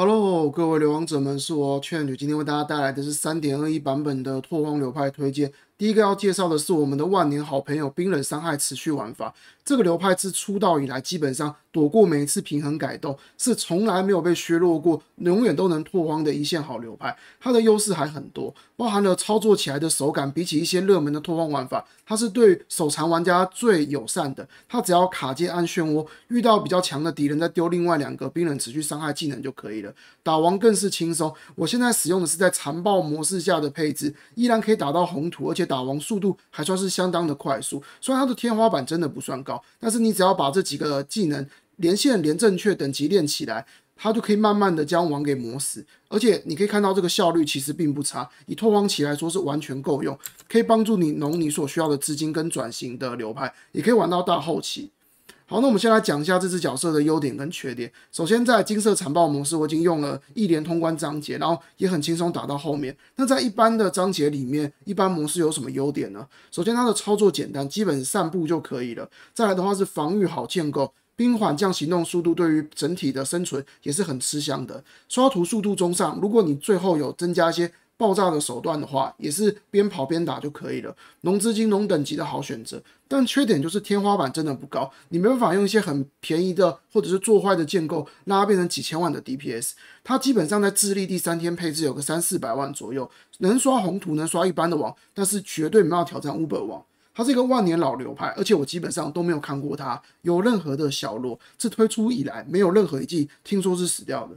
Falou! 各位流亡者们，是我劝女今天为大家带来的是三点二一版本的拓荒流派推荐。第一个要介绍的是我们的万年好朋友冰冷伤害持续玩法。这个流派自出道以来，基本上躲过每一次平衡改动，是从来没有被削弱过，永远都能拓荒的一线好流派。它的优势还很多，包含了操作起来的手感，比起一些热门的拓荒玩法，它是对手残玩家最友善的。它只要卡键按漩涡，遇到比较强的敌人，再丢另外两个冰冷持续伤害技能就可以了。打王更是轻松。我现在使用的是在残暴模式下的配置，依然可以打到红土，而且打王速度还算是相当的快速。虽然它的天花板真的不算高，但是你只要把这几个技能连线连正确，等级练起来，它就可以慢慢的将王给磨死。而且你可以看到这个效率其实并不差，以拓荒期来说是完全够用，可以帮助你弄你所需要的资金跟转型的流派，也可以玩到大后期。好，那我们先来讲一下这只角色的优点跟缺点。首先，在金色残暴模式，我已经用了一连通关章节，然后也很轻松打到后面。那在一般的章节里面，一般模式有什么优点呢？首先，它的操作简单，基本散步就可以了。再来的话是防御好，建构冰缓降行动速度，对于整体的生存也是很吃香的。刷图速度中上，如果你最后有增加一些。爆炸的手段的话，也是边跑边打就可以了，融资金、融等级的好选择，但缺点就是天花板真的不高，你没办法用一些很便宜的或者是做坏的建构，让它变成几千万的 DPS。它基本上在智力第三天配置有个三四百万左右，能刷红图，能刷一般的网，但是绝对没有挑战 Uber 网。它是一个万年老流派，而且我基本上都没有看过它有任何的小罗，自推出以来没有任何一季听说是死掉的。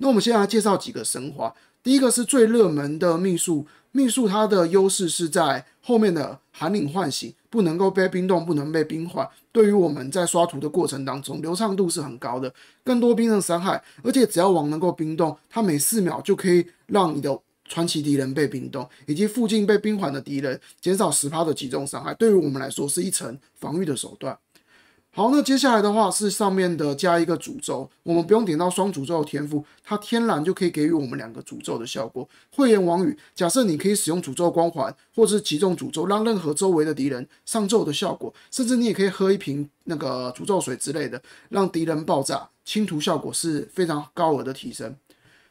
那我们先来介绍几个神话，第一个是最热门的秘术，秘术它的优势是在后面的寒岭唤醒，不能够被冰冻，不能被冰缓。对于我们在刷图的过程当中，流畅度是很高的，更多冰的伤害，而且只要王能够冰冻，它每四秒就可以让你的传奇敌人被冰冻，以及附近被冰缓的敌人减少十趴的集中伤害。对于我们来说，是一层防御的手段。好，那接下来的话是上面的加一个诅咒，我们不用点到双诅咒天赋，它天然就可以给予我们两个诅咒的效果。慧言王语，假设你可以使用诅咒光环，或者是集中诅咒，让任何周围的敌人上咒的效果，甚至你也可以喝一瓶那个诅咒水之类的，让敌人爆炸。清除效果是非常高额的提升。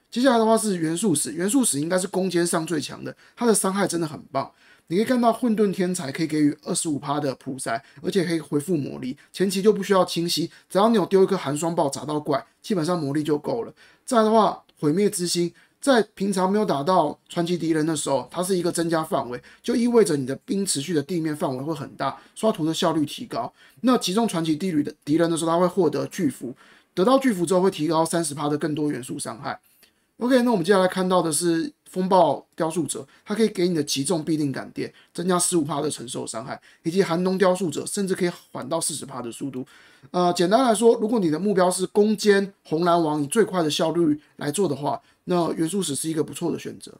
接下来的话是元素使，元素使应该是攻坚上最强的，它的伤害真的很棒。你可以看到混沌天才可以给予二十五的普赛，而且可以回复魔力，前期就不需要清晰，只要你有丢一颗寒霜爆砸到怪，基本上魔力就够了。再的话，毁灭之心在平常没有打到传奇敌人的时候，它是一个增加范围，就意味着你的冰持续的地面范围会很大，刷图的效率提高。那集中传奇地旅的敌人的时候，它会获得巨幅，得到巨幅之后会提高三十的更多元素伤害。OK，那我们接下来看到的是。风暴雕塑者，它可以给你的集中必定感电，增加十五的承受伤害，以及寒冬雕塑者甚至可以缓到四十的速度。呃，简单来说，如果你的目标是攻坚红蓝王，以最快的效率来做的话，那元素史是一个不错的选择。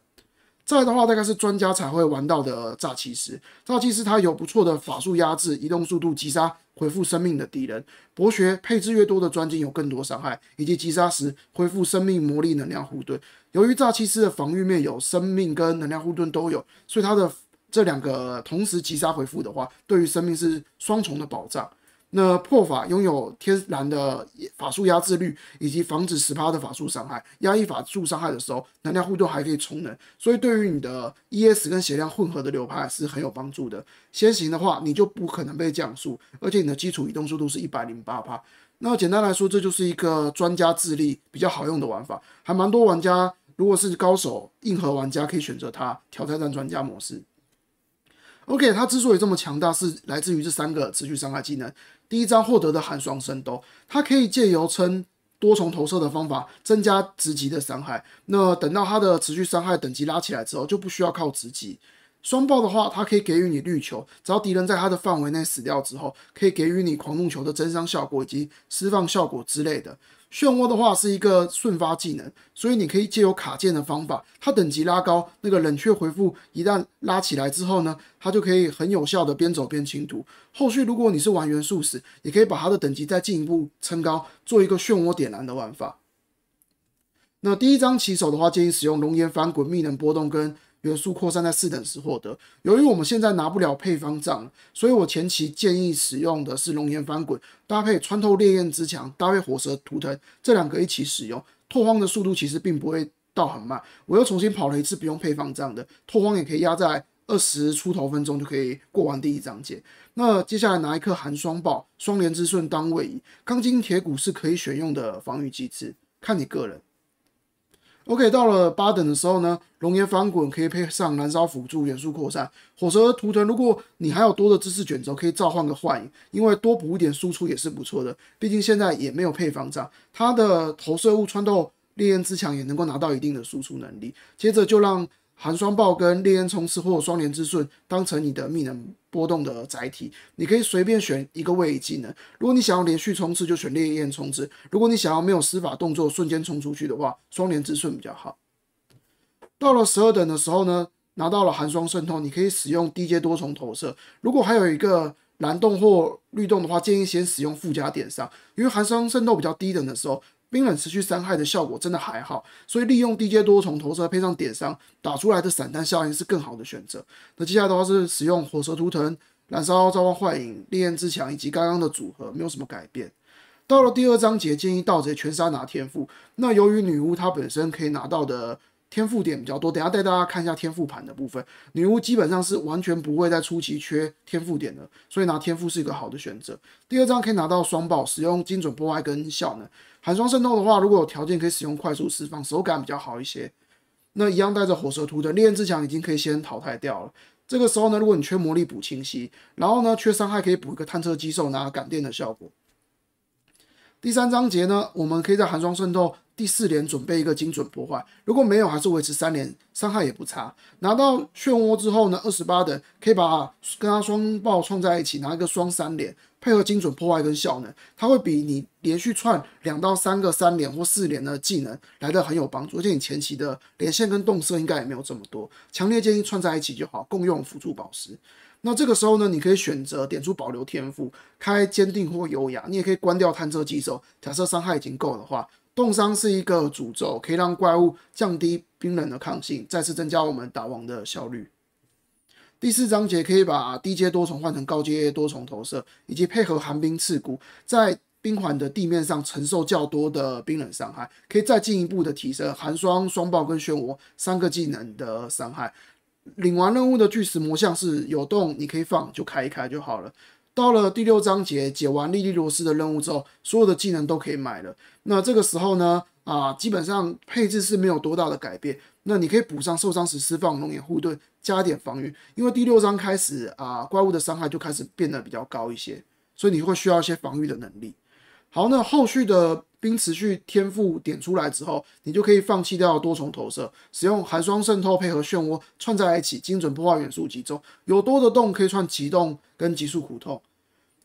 再的话，大概是专家才会玩到的炸气师。炸气师他有不错的法术压制、移动速度、击杀、回复生命的敌人。博学配置越多的专精有更多伤害，以及击杀时恢复生命、魔力、能量护盾。由于炸气师的防御面有生命跟能量护盾都有，所以他的这两个同时击杀回复的话，对于生命是双重的保障。那破法拥有天然的法术压制率，以及防止十趴的法术伤害，压抑法术伤害的时候，能量护盾还可以充能，所以对于你的 ES 跟血量混合的流派是很有帮助的。先行的话，你就不可能被降速，而且你的基础移动速度是一百零八帕。那简单来说，这就是一个专家智力比较好用的玩法，还蛮多玩家，如果是高手硬核玩家可以选择它挑战战专家模式。OK，它之所以这么强大，是来自于这三个持续伤害技能。第一章获得的寒霜圣斗，它可以借由称多重投射的方法增加直击的伤害。那等到它的持续伤害等级拉起来之后，就不需要靠直击。双爆的话，它可以给予你绿球，只要敌人在它的范围内死掉之后，可以给予你狂怒球的增伤效果以及释放效果之类的。漩涡的话是一个瞬发技能，所以你可以借由卡键的方法，它等级拉高，那个冷却回复一旦拉起来之后呢，它就可以很有效的边走边清图。后续如果你是玩元素时，也可以把它的等级再进一步撑高，做一个漩涡点燃的玩法。那第一张起手的话，建议使用熔岩翻滚、秘能波动跟。元素扩散在四等时获得。由于我们现在拿不了配方杖所以我前期建议使用的是熔岩翻滚搭配穿透烈焰之墙搭配火蛇图腾这两个一起使用。拓荒的速度其实并不会到很慢。我又重新跑了一次，不用配方杖的拓荒也可以压在二十出头分钟就可以过完第一章节。那接下来拿一颗寒霜爆，双连之瞬当位移，钢筋铁骨是可以选用的防御机制，看你个人。OK，到了八等的时候呢，熔岩翻滚可以配上燃烧辅助元素扩散，火蛇图腾。如果你还有多的知识卷轴，可以召唤个幻影，因为多补一点输出也是不错的。毕竟现在也没有配方炸，它的投射物穿透烈焰之墙也能够拿到一定的输出能力。接着就让。寒霜暴跟烈焰冲刺或双连之瞬当成你的命能波动的载体，你可以随便选一个位移技能。如果你想要连续冲刺，就选烈焰冲刺；如果你想要没有施法动作瞬间冲出去的话，双连之瞬比较好。到了十二等的时候呢，拿到了寒霜渗透，你可以使用低阶多重投射。如果还有一个蓝洞或绿洞的话，建议先使用附加点上，因为寒霜渗透比较低等的时候。冰冷持续伤害的效果真的还好，所以利用低阶多重投射配上点伤打出来的散弹效应是更好的选择。那接下来的话是使用火蛇图腾、燃烧召唤幻影、烈焰之墙以及刚刚的组合，没有什么改变。到了第二章节，建议盗贼全杀拿天赋。那由于女巫她本身可以拿到的。天赋点比较多，等下带大家看一下天赋盘的部分。女巫基本上是完全不会在初期缺天赋点的，所以拿天赋是一个好的选择。第二张可以拿到双爆，使用精准破坏跟效能。寒霜渗透的话，如果有条件可以使用快速释放，手感比较好一些。那一样带着火蛇图的烈焰之墙已经可以先淘汰掉了。这个时候呢，如果你缺魔力补清晰，然后呢缺伤害可以补一个探测机兽拿感电的效果。第三章节呢，我们可以在寒霜渗透。第四连准备一个精准破坏，如果没有，还是维持三连，伤害也不差。拿到漩涡之后呢，二十八的可以把跟它双爆串在一起，拿一个双三连，配合精准破坏跟效能，它会比你连续串两到三个三连或四连的技能来的很有帮助。而且你前期的连线跟动色应该也没有这么多，强烈建议串在一起就好，共用辅助宝石。那这个时候呢，你可以选择点出保留天赋，开坚定或优雅，你也可以关掉探测技能。假设伤害已经够的话。冻伤是一个诅咒，可以让怪物降低冰冷的抗性，再次增加我们打王的效率。第四章节可以把低阶多重换成高阶多重投射，以及配合寒冰刺骨，在冰环的地面上承受较多的冰冷伤害，可以再进一步的提升寒霜、双爆跟漩涡三个技能的伤害。领完任务的巨石魔像是有洞，你可以放就开一开就好了。到了第六章节，解完莉莉罗斯的任务之后，所有的技能都可以买了。那这个时候呢，啊，基本上配置是没有多大的改变。那你可以补上受伤时释放龙眼护盾，加点防御。因为第六章开始啊，怪物的伤害就开始变得比较高一些，所以你会需要一些防御的能力。好，那后续的冰持续天赋点出来之后，你就可以放弃掉多重投射，使用寒霜渗透配合漩涡串在一起，精准破坏元素集中。有多的洞可以串急冻跟极速苦痛。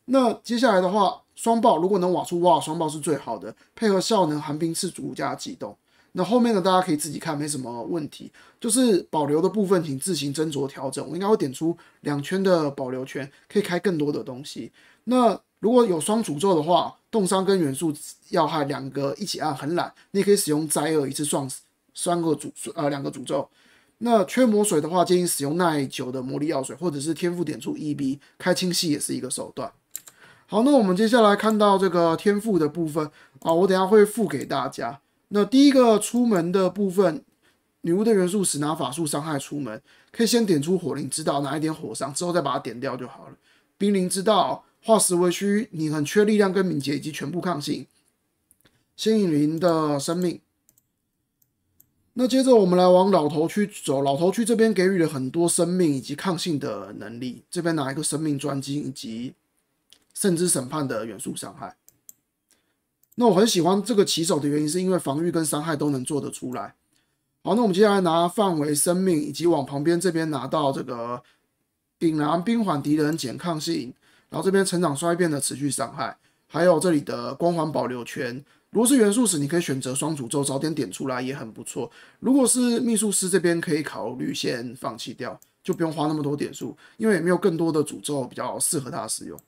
那接下来的话，双暴如果能挖出哇，双暴是最好的配合效能。寒冰刺主加启动。那后面的大家可以自己看，没什么问题。就是保留的部分，请自行斟酌调整。我应该会点出两圈的保留圈，可以开更多的东西。那如果有双诅咒的话，冻伤跟元素要害两个一起按，很懒，你可以使用灾厄一次撞三个诅呃两个诅咒。那缺魔水的话，建议使用耐久的魔力药水，或者是天赋点出 EB 开清晰也是一个手段。好，那我们接下来看到这个天赋的部分啊，我等下会付给大家。那第一个出门的部分，女巫的元素使拿法术伤害出门，可以先点出火灵，知道哪一点火伤之后再把它点掉就好了。冰灵知道化石为虚，你很缺力量跟敏捷以及全部抗性，仙影灵的生命。那接着我们来往老头区走，老头区这边给予了很多生命以及抗性的能力，这边拿一个生命专精以及。甚至审判的元素伤害。那我很喜欢这个骑手的原因，是因为防御跟伤害都能做得出来。好，那我们接下来拿范围生命，以及往旁边这边拿到这个顶栏冰环敌人减抗性，然后这边成长衰变的持续伤害，还有这里的光环保留圈。如果是元素使，你可以选择双诅咒，早点点出来也很不错。如果是秘术师这边，可以考虑先放弃掉，就不用花那么多点数，因为也没有更多的诅咒比较适合他使用。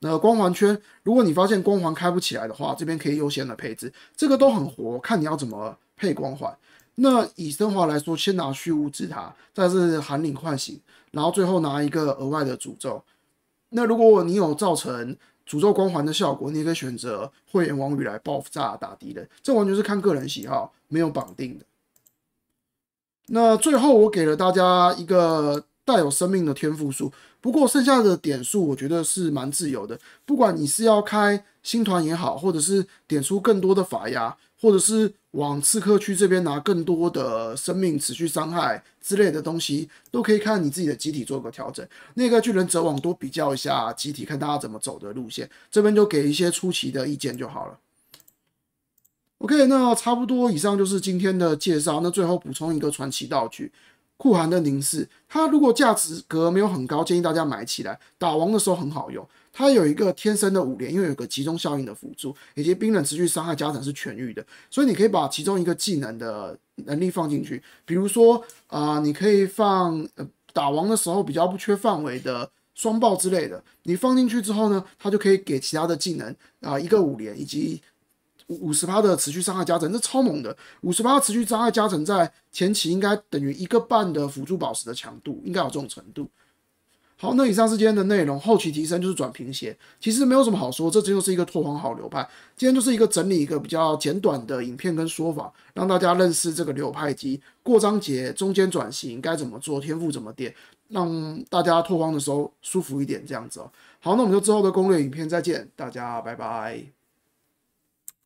那光环圈，如果你发现光环开不起来的话，这边可以优先的配置，这个都很活，看你要怎么配光环。那以升华来说，先拿虚无之塔，再是寒岭唤醒，然后最后拿一个额外的诅咒。那如果你有造成诅咒光环的效果，你也可以选择会员王宇来爆炸打敌人，这完全是看个人喜好，没有绑定的。那最后我给了大家一个带有生命的天赋树。不过剩下的点数我觉得是蛮自由的，不管你是要开星团也好，或者是点出更多的法压，或者是往刺客区这边拿更多的生命、持续伤害之类的东西，都可以看你自己的集体做个调整。那个巨人则往多比较一下集体，看大家怎么走的路线，这边就给一些出奇的意见就好了。OK，那差不多以上就是今天的介绍。那最后补充一个传奇道具。酷寒的凝视，它如果价值格没有很高，建议大家买起来。打王的时候很好用，它有一个天生的五连，因为有个集中效应的辅助，以及冰冷持续伤害加成是痊愈的，所以你可以把其中一个技能的能力放进去。比如说啊，你可以放呃打王的时候比较不缺范围的双暴之类的，你放进去之后呢，它就可以给其他的技能啊一个五连以及。五十八的持续伤害加成这超猛的，五十八持续伤害加成在前期应该等于一个半的辅助宝石的强度，应该有这种程度。好，那以上是今天的内容，后期提升就是转平鞋，其实没有什么好说，这就是一个拓荒好流派。今天就是一个整理一个比较简短的影片跟说法，让大家认识这个流派及过章节中间转型该怎么做，天赋怎么点，让大家拓荒的时候舒服一点这样子哦。好，那我们就之后的攻略影片再见，大家拜拜。